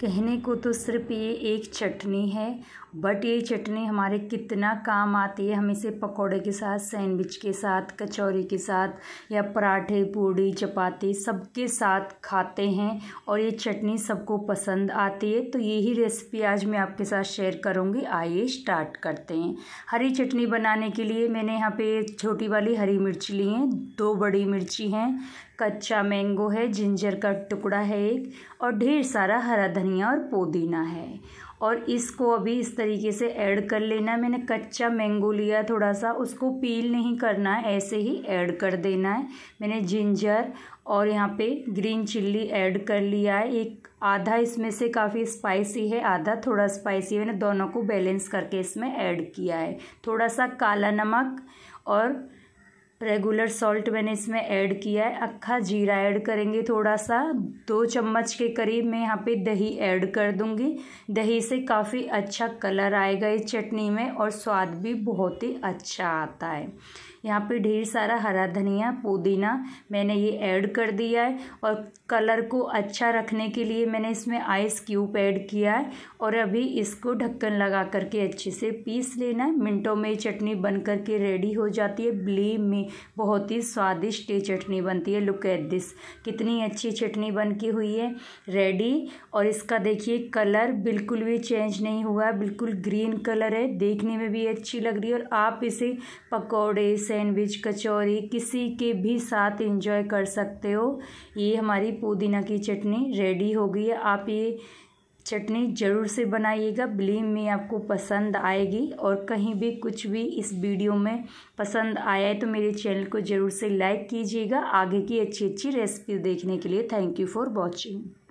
कहने को तो सिर्फ ये एक चटनी है बट ये चटनी हमारे कितना काम आती है हम इसे पकौड़े के साथ सैंडविच के साथ कचौरी के साथ या पराठे पूड़ी चपाती सबके साथ खाते हैं और ये चटनी सबको पसंद आती है तो यही रेसिपी आज मैं आपके साथ शेयर करूँगी आइए स्टार्ट करते हैं हरी चटनी बनाने के लिए मैंने यहाँ पे छोटी वाली हरी मिर्ची ली है दो बड़ी मिर्ची हैं कच्चा मैंगो है जिंजर का टुकड़ा है एक और ढेर सारा हरा धनिया धनिया और पुदीना है और इसको अभी इस तरीके से ऐड कर लेना है मैंने कच्चा मैंगो लिया थोड़ा सा उसको पील नहीं करना है ऐसे ही ऐड कर देना है मैंने जिंजर और यहाँ पे ग्रीन चिल्ली ऐड कर लिया है एक आधा इसमें से काफ़ी स्पाइसी है आधा थोड़ा स्पाइसी है मैंने दोनों को बैलेंस करके इसमें ऐड किया है थोड़ा सा काला नमक और रेगुलर सॉल्ट मैंने इसमें ऐड किया है अक्खा जीरा ऐड करेंगे थोड़ा सा दो चम्मच के करीब मैं यहाँ पे दही ऐड कर दूँगी दही से काफ़ी अच्छा कलर आएगा इस चटनी में और स्वाद भी बहुत ही अच्छा आता है यहाँ पे ढेर सारा हरा धनिया पुदीना मैंने ये ऐड कर दिया है और कलर को अच्छा रखने के लिए मैंने इसमें आइस क्यूब ऐड किया है और अभी इसको ढक्कन लगा करके अच्छे से पीस लेना है मिनटों में चटनी बन करके रेडी हो जाती है ब्ली में बहुत ही स्वादिष्ट चटनी बनती है लुक एट दिस कितनी अच्छी चटनी बन की हुई है रेडी और इसका देखिए कलर बिल्कुल भी चेंज नहीं हुआ है बिल्कुल ग्रीन कलर है देखने में भी अच्छी लग रही है और आप इसे पकौड़े सैंडविच कचौरी किसी के भी साथ इंजॉय कर सकते हो ये हमारी पुदीना की चटनी रेडी हो गई है आप ये चटनी ज़रूर से बनाइएगा बिलीव में आपको पसंद आएगी और कहीं भी कुछ भी इस वीडियो में पसंद आया है तो मेरे चैनल को ज़रूर से लाइक कीजिएगा आगे की अच्छी अच्छी रेसिपी देखने के लिए थैंक यू फॉर वॉचिंग